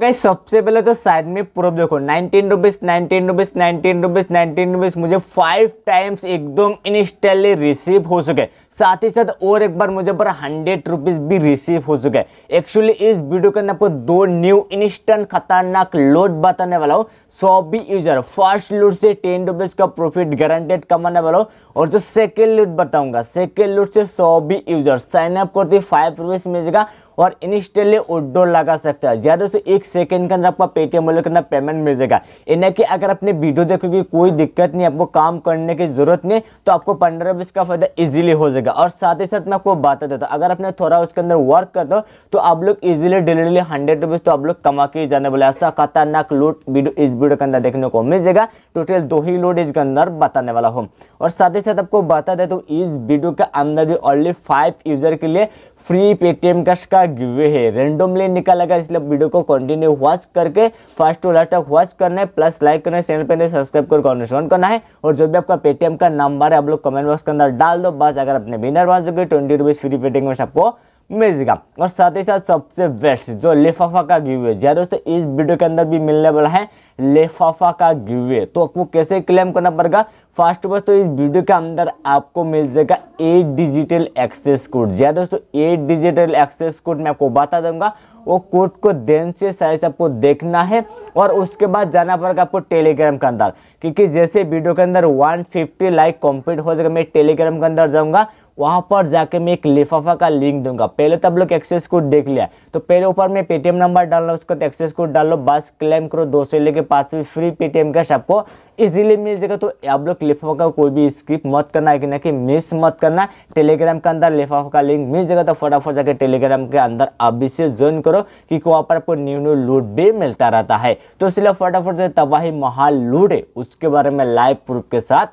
guys सबसे पहले तो साइड में पूरब देखो nineteen rupees nineteen rupees nineteen rupees nineteen rupees मुझे फाइव टाइम्स एकदम इंस्टेंटली रिसीव हो चुके साथ ही साथ और एक बार मुझे पर हंड्रेड रुपीज़ भी रिसीव हो चुके एक्चुअली इस वीडियो के अंदर आपको दो न्यू इंस्टेंट खतरनाक लोड बताने वाला हूँ सौ भी यूजर फर्स्ट लूट से टेन रुपीज़ का प्रॉफिट गारंटेड कमाने वाला हूँ और जो सेकेंड लूट बताऊंगा सेकेंड लूट से सौ भी यूजर साइन अप करते फाइव रुपीज़ मिलेगा और इंस्टेंटली उड्डोर लगा सकते हैं ज़्यादा से एक सेकेंड के अंदर आपका पेटीएम वाले के अंदर पेमेंट मिल जाएगा इन्हें कि अगर अपने वीडियो देखोगे कोई दिक्कत नहीं आपको काम करने की जरूरत नहीं तो आपको पंद्रह बीस का फायदा इजीली हो जाएगा और साथ ही साथ मैं आपको बता देता हूँ अगर आपने थोड़ा उसके अंदर वर्क कर दो तो आप लोग इजिली डेली हंड्रेड रुपीज़ तो आप लोग कमा के जाने वाले ऐसा खतरनाक लूट वीडियो इस वीडियो के अंदर देखने को मिल जाएगा टोटल दो ही लूट इसके अंदर बताने वाला हूँ और साथ ही साथ आपको बता देता हूँ इस वीडियो के अंदर भी ओनली फाइव यूजर के लिए फ्री पेटीएम कैश का गिवे है रेंडमली निकाला गया इसलिए वीडियो को कंटिन्यू वॉच करके फर्स्ट टू लास्ट तक वॉच करना है प्लस लाइक करना है चैनल पर सब्सक्राइब करके ऑन करना है और जो भी आपका पेटीएम का नंबर है आप लोग कमेंट बॉक्स के अंदर डाल दो बस अगर अपने विनर बन दोगे twenty rupees free Paytm cash आपको मिलेगा और साथ ही साथ सबसे बेस्ट जो लिफाफा का गिवे है हाँ दोस्तों इस वीडियो के अंदर भी मिलने वाला है लिफाफा का गिवे तो आपको कैसे क्लेम करना पड़ेगा फर्स्ट ऑफ ऑल तो इस वीडियो के अंदर आपको मिल जाएगा एट डिजिटल एक्सेस कोड जी हाँ दोस्तों एट डिजिटल एक्सेस कोड मैं आपको बता दूंगा वो कोड को देन से साइज आपको देखना है और उसके बाद जाना पड़ेगा आपको टेलीग्राम के अंदर क्योंकि जैसे वीडियो के अंदर 150 लाइक कंप्लीट हो जाएगा मैं टेलीग्राम के अंदर जाऊंगा वहां पर जाके मैं एक लिफाफा का लिंक दूंगा पहले तो आप लोग एक्सेस कोड देख लिया तो पहले ऊपर में पेटीएम नंबर डाल लो उसको एक्सेस कोड डाल लो बस क्लेम करो दो से लेके पांच सौ फ्री पेटीएम कैश आपको इजीली मिल जाएगा तो आप लोग लिफाफा का कोई भी स्किप मत करना है कि ना कि मिस मत करना टेलीग्राम के अंदर लिफाफा का लिंक मिल जाएगा तो फटाफट जाके टेलीग्राम के अंदर अभी से ज्वाइन करो क्योंकि वहाँ पर आपको न्यू न्यू लूट भी मिलता रहता है तो इसलिए फटाफट से तबाही महाल लूट है उसके बारे में लाइव प्रूफ के साथ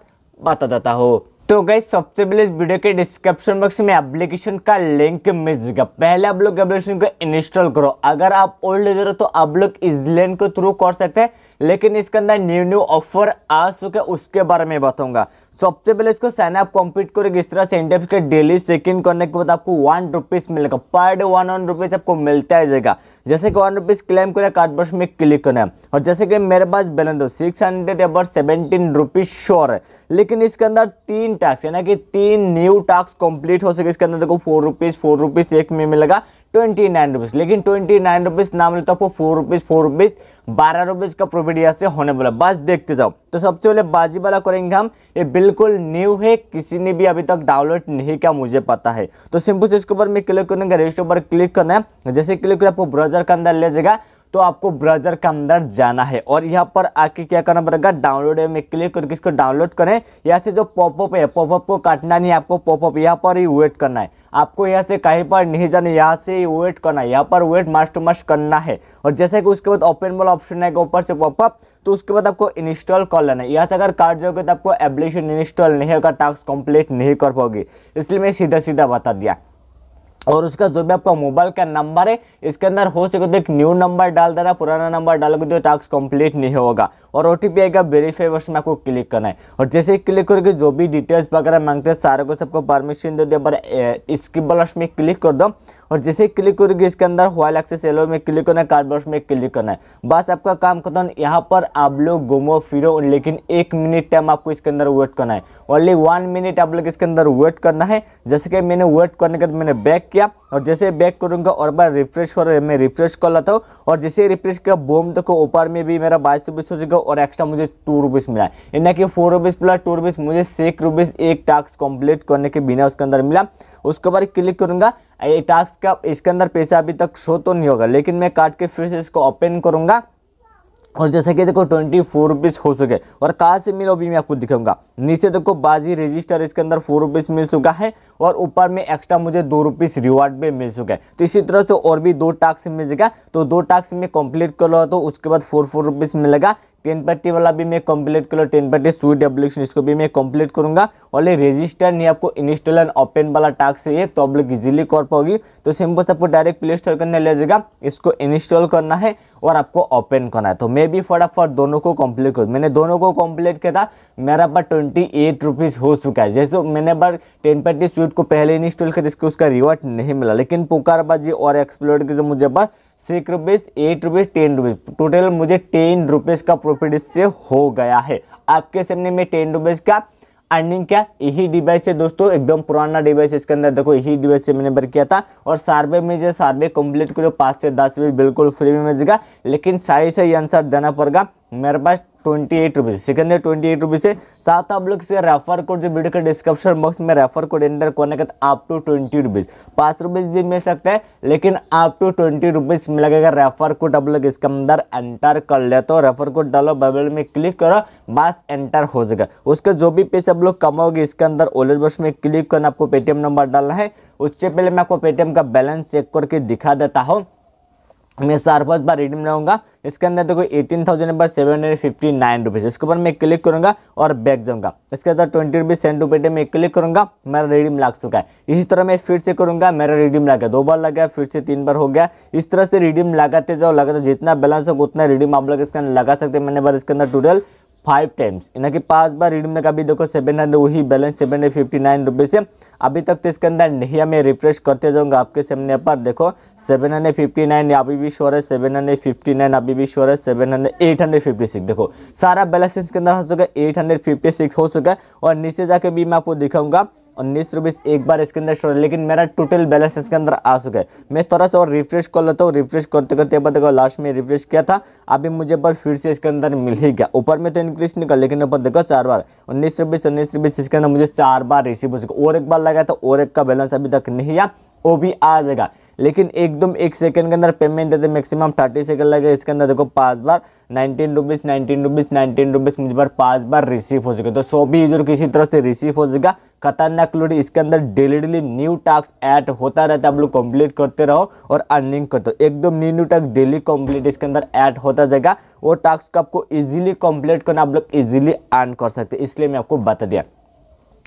बता देता हूँ तो गई सबसे पहले इस वीडियो के डिस्क्रिप्शन बॉक्स में एप्लीकेशन का लिंक मिल जाएगा पहले आप लोग एप्लीकेशन को इंस्टॉल करो अगर आप ओल्ड यूजर हो तो आप लोग इस लिंक के थ्रू कर सकते हैं लेकिन इसके अंदर न्यू न्यू ऑफर आ चुके उसके बारे में बताऊंगा सबसे पहले इसको साइन अप कम्प्लीट करोगे इस तरह से इंडेप्स के डेली सेकंड करने के बाद आपको वन रुपीज़ मिलेगा per day one one rupees आपको मिलता है जगह जैसे कि वन रुपीज़ क्लेम करें कार्डबोर्ड में क्लिक करना है और जैसे कि मेरे पास बैलेंस हो सिक्स हंड्रेड अब सेवेंटीन रुपीज़ श्योर है लेकिन इसके अंदर तीन टास्क यानी कि तीन न्यू टास्क कंप्लीट हो सके इसके अंदर देखो फोर रुपीज़ फोर रुपीज़ एक में मिलेगा ट्वेंटी नाइन रुपीज़ लेकिन ट्वेंटी नाइन रुपीज़ ना मिले तो आपको फोर रुपीज़ फोर रुपीज़ बारह रुपीज़ का प्रॉफिट यहाँ से होने वाला बस देखते जाओ तो सबसे पहले बाजी वाला करेंगे हम ये बिल्कुल न्यू है किसी ने भी अभी तक डाउनलोड नहीं किया मुझे पता है तो सिंपल से इसके ऊपर मैं क्लिक करूँगा रजिस्टर पर क्लिक करना है जैसे क्लिक करें आपको ब्राउजर के अंदर ले जाएगा तो आपको ब्राउजर के अंदर जाना है और यहाँ पर आके क्या करना पड़ेगा डाउनलोड में क्लिक करके इसको डाउनलोड करें यहाँ से जो पॉपअप है पॉपअप को काटना नहीं है आपको पॉपअप यहाँ पर ही वेट करना है आपको यहाँ से कहीं पर नहीं जाना यहाँ से वेट करना है यहाँ पर वेट मार्च टू मार्च करना है और जैसे कि उसके बाद ओपन वाला ऑप्शन है ऊपर से पॉपअप तो उसके बाद आपको इंस्टॉल कर लेना है यहाँ से अगर कार्ड जाओगे तो आपको एप्लीकेशन इंस्टॉल नहीं होगा टास्क कंप्लीट नहीं कर पाओगे इसलिए मैं सीधा सीधा बता दिया और उसका जो भी आपका मोबाइल का नंबर है इसके अंदर हो सके तो एक न्यू नंबर डाल देना पुराना नंबर डालोगे तो टास्क कंप्लीट नहीं होगा और ओ आएगा वेरीफाई वर्षन में आपको क्लिक करना है और जैसे ही क्लिक करके जो भी डिटेल्स वगैरह मांगते हैं सारे को सबको परमिशन दे दे पर इसकी बलश में क्लिक कर दो और जैसे क्लिक करोगे इसके अंदर वाइल एक्सेस एलो में क्लिक करना है कार्डबॉक्स में क्लिक करना है बस आपका काम खत्म तो यहाँ पर आप लोग घूमो फिरो लेकिन एक मिनट टाइम आपको इसके अंदर वेट करना है ओनली वन मिनट आप लोग इसके अंदर वेट करना है जैसे कि मैंने वेट करने के बाद मैंने बैक किया और जैसे बैक करूंगा और बार रिफ्रेश हो रहा है मैं रिफ्रेश कर लेता हूँ और जैसे रिफ्रेश किया बोम देखो ऊपर में भी मेरा बाईस रुपीस हो जाएगा और एक्स्ट्रा मुझे टू रुपीज़ मिला यानी कि four rupees plus two rupees मुझे सिक्स रुपीज़ एक टास्क कंप्लीट करने के बिना उसके अंदर मिला उसके बाद क्लिक करूंगा ये टास्क का इसके अंदर पैसा अभी तक शो तो नहीं होगा लेकिन मैं काट के फिर से इसको ओपन करूँगा और जैसे कि देखो ट्वेंटी फोर रुपीज़ हो चुके और कहाँ से मिलो भी मैं आपको दिखाऊंगा नीचे देखो बाजी रजिस्टर इसके अंदर फोर रुपीज़ मिल चुका है और ऊपर में एक्स्ट्रा मुझे दो रुपीज़ रिवार्ड भी मिल चुका है तो इसी तरह से और भी दो टास्क मिल जाएगा तो दो टास्क में कंप्लीट कर लो तो उसके बाद फोर फोर रुपीज़ मिलेगा टेन पार्टी वाला भी मैं कंप्लीट कर टेन पार्टी स्वीट एप्लीकेशन इसको भी मैं कंप्लीट करूंगा ओनली रजिस्टर नहीं आपको इंस्टॉल एंड ओपन वाला टास्क है तो आप लोग इजिली कर पाओगी तो सिंपल आपको डायरेक्ट प्ले स्टोर करने ले जाएगा इसको इंस्टॉल करना है और आपको ओपन करना है तो मैं भी फटाफट दोनों को कम्प्लीट करूँ मैंने दोनों को कम्प्लीट किया था मेरा पास ट्वेंटी एट रुपीज़ हो चुका है जैसे मैंने बार टेन पार्टी स्वीट को पहले इंस्टॉल किया इसको उसका रिवॉर्ड नहीं मिला लेकिन बाजी और एक्सप्लोर के जो मुझे बार six rupees eight rupees ten rupees total मुझे टेन रुपीज़ का प्रॉफिट इससे हो गया है आपके सामने में टेन रुपीज़ का अर्निंग क्या यही डिवाइस है दोस्तों एकदम पुराना डिवाइस है इसके अंदर देखो यही डिवाइस से मैंने बर किया था और सर्वे में जो सर्वे कंप्लीट करो पाँच से दस रुपये बिल्कुल फ्री में जाएगा लेकिन सही सही आंसर देना पड़ेगा मेरे पास ट्वेंटी एट रुपीज़ सिकंदर ट्वेंटी एट रुपीज़ है साथ आप लोग इसका रेफर कोड जो वीडियो के डिस्क्रिप्शन बॉक्स में रेफर कोड एंटर करने का आप टू ट्वेंटी रुपीज़ पाँच रुपीज़ भी मिल सकता है लेकिन आप टू ट्वेंटी रुपीज़ में लगेगा रेफर कोड आप लोग इसके अंदर एंटर कर लेते हो रेफर कोड डालो बबल में क्लिक करो बस एंटर हो जाएगा उसके जो भी पैसे आप लोग कमाओगे इसके अंदर ओलेट बॉक्स में क्लिक करना आपको पेटीएम नंबर डालना है उससे पहले मैं आपको पेटीएम का बैलेंस चेक करके दिखा देता हूँ मैं चार पाँच बार रिडीम लाऊंगा इसके अंदर देखो एटीन थाउजेंड पर seven hundred fifty nine rupees इसके ऊपर मैं क्लिक करूंगा और बैक जाऊंगा इसके अंदर ट्वेंटी रुपीज़ सेंट रुपये मैं क्लिक करूंगा मेरा रिडीम लग चुका है इसी तरह मैं फिर से करूंगा मेरा रिडीम लगा दो बार लगा फिर से तीन बार हो गया इस तरह से रिडीम लगाते जाओ लगाते जितना बैलेंस होगा उतना रिडीम आप लोग इसके अंदर लगा सकते हैं मैंने बार इसके अंदर टोटल फाइव टाइम्स इनके पास पांच बार रिडीम का भी देखो सेवन हंड्रेड वही balance seven hundred fifty nine rupees है अभी तक तो इसके अंदर नहीं है मैं रिफ्रेश करते जाऊंगा आपके सामने पर देखो सेवन हंड्रेड फिफ्टी नाइन अभी भी शोर है सेवन हंड्रेड फिफ्टी नाइन अभी भी शोर है seven hundred eight hundred fifty six देखो सारा बैलेंस इसके अंदर हो चुका है एट हंड्रेड फिफ्टी सिक्स हो चुका है और नीचे जाके भी मैं आपको दिखाऊंगा उन्नीस रुपीस एक बार इसके अंदर स्टोर है लेकिन मेरा टोटल बैलेंस इसके अंदर आ चुका है मैं थोड़ा सा और रिफ्रेश कर लेता हूँ रिफ्रेश करते करते बार देखो लास्ट में रिफ्रेश किया था अभी मुझे पर फिर से इसके अंदर मिल ही गया ऊपर में तो इंक्रीज नहीं कर लेकिन ऊपर देखो चार बार उन्नीस रुपीस उन्नीस रुपीस इसके अंदर मुझे चार बार रिसीव हो चुका और एक बार लगाया था और एक का बैलेंस अभी तक नहीं आया वो भी आ जाएगा लेकिन एकदम एक सेकंड के अंदर पेमेंट देते मैक्सिमम थर्टी सेकंड लगे इसके अंदर देखो पाँच बार nineteen rupees nineteen rupees nineteen rupees मुझे बार पाँच बार रिसीव हो चुके तो सो भी यूजर किसी तरह से रिसीव हो जाएगा खतरनाक लूट इसके अंदर daily daily new task add होता रहता है आप लोग कंप्लीट करते रहो और अर्निंग करते रहो एकदम new new task daily complete इसके अंदर ऐड होता जाएगा वो टास्क को आपको इजीली कंप्लीट करना आप लोग इजीली अर्न कर सकते इसलिए मैं आपको बता दिया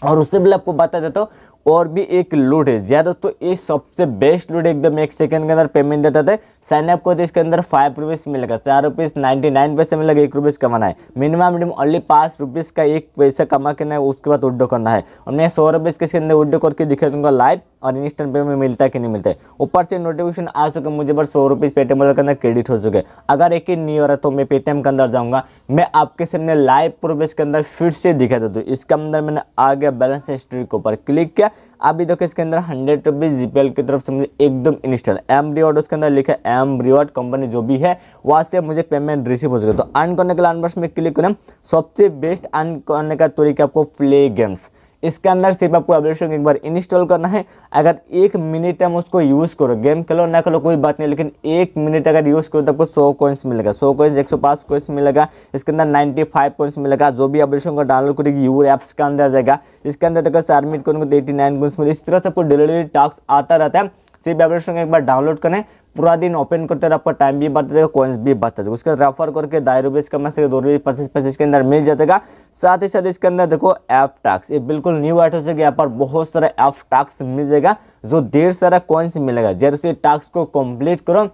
और उससे पहले आपको बता देता हूँ और भी एक लूट है ज्यादा तो ये सबसे बेस्ट लूट एकदम एक सेकंड के अंदर पेमेंट देता था साइन अप को तो इसके अंदर फाइव रुपीज़ मिलेगा चार रुपीज़ नाइन्टी नाइन पैसे मिलेगा एक रुपीज़ कमाना है मिनिमम मिनिमम ओनली पाँच रुपीज़ का एक पैसा कमा के ना उसके बाद उड्डो करना है और मैं सौ रुपीज़ के इसके अंदर उड्डो करके दिखा दूंगा लाइव और इंस्टेंट पे में मिलता है कि नहीं मिलता है ऊपर से नोटिफिकेशन आ चुके मुझे पर सौ रुपीज़ पेटीएम के अंदर क्रेडिट हो चुके अगर एक ही नहीं हो रहा तो मैं पेटीएम के अंदर जाऊँगा मैं आपके सामने लाइव प्रोवेस के अंदर फिर से दिखा देता हूँ इसके अंदर मैंने आ गया बैलेंस हिस्ट्री के ऊपर क्लिक किया अभी देखो इसके अंदर हंड्रेड रुपीज जीपीएल की तरफ से मुझे एकदम इंस्टॉल एम रिवॉर्ड उसके अंदर लिखा है एम रिवॉर्ड कंपनी जो भी है वहाँ से मुझे पेमेंट रिसीव हो सके तो अर्न करने के लिए अनबर्स में क्लिक करें सबसे बेस्ट अर्न करने का तरीका आपको प्ले गेम्स इसके अंदर सिर्फ आपको एप्लीकेशन एक बार इंस्टॉल करना है अगर एक मिनट हम उसको यूज़ करो गेम खेलो ना खेलो कोई बात नहीं लेकिन एक मिनट अगर यूज़ करो तो आपको सौ कोइंस मिलेगा सौ कॉइन्स एक सौ पांच मिलेगा इसके अंदर नाइन्टी फाइव कोइंस मिलेगा जो भी एप्लीकेशन को डाउनलोड करेगी यूर एप्स के अंदर जाएगा इसके अंदर देखो चार मिनट को एटी नाइन कोइंस मिले इस तरह से आपको डिलीवरी टास्क आता रहता है सिर्फ आप सॉन्ग एक बार डाउनलोड करें पूरा दिन ओपन करते रहे आपका टाइम भी बढ़ता जाएगा कॉइन्स भी बढ़ता जाएगा उसके रेफर करके दाई रुपीज़ कमा सके दो रुपये पच्चीस पच्चीस के अंदर मिल जाएगा साथ ही साथ इसके अंदर देखो एफ टैक्स ये बिल्कुल न्यू आइट हो जाएगा यहाँ पर बहुत सारा एफ टैक्स मिल जाएगा जो ढेर सारा कॉइन्स मिलेगा जैसे टैक्स को कम्प्लीट करो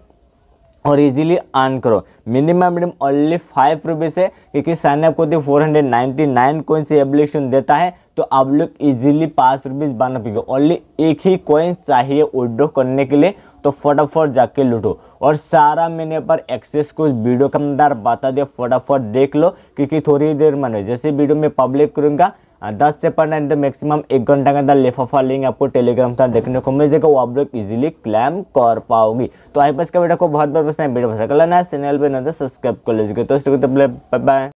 और इजीली अर्न करो minimum minimum only five rupees है क्योंकि साइनअप को दी four hundred ninety nine coin application देता है तो आप लोग इजीली पाँच रुपीज़ बना पाएंगे ओनली एक ही कॉइन चाहिए विड्रॉ करने के लिए तो फटाफट जाके लूटो और सारा मैंने पर एक्सेस को वीडियो के अंदर बता दिया फटाफट देख लो क्योंकि थोड़ी देर में जैसे वीडियो में पब्लिक करूँगा दस से पंद्रह तो मैक्सिमम एक घंटा के अंदर लेफाफा लेंगे आपको टेलीग्राम पर देखने को मिल जाएगा वो आप लोग इजीली क्लेम कर पाओगी तो आई पास का वीडियो को बहुत बहुत पसंद है वीडियो पसंद करना चैनल पर ना सब्सक्राइब कर लीजिएगा तो बाय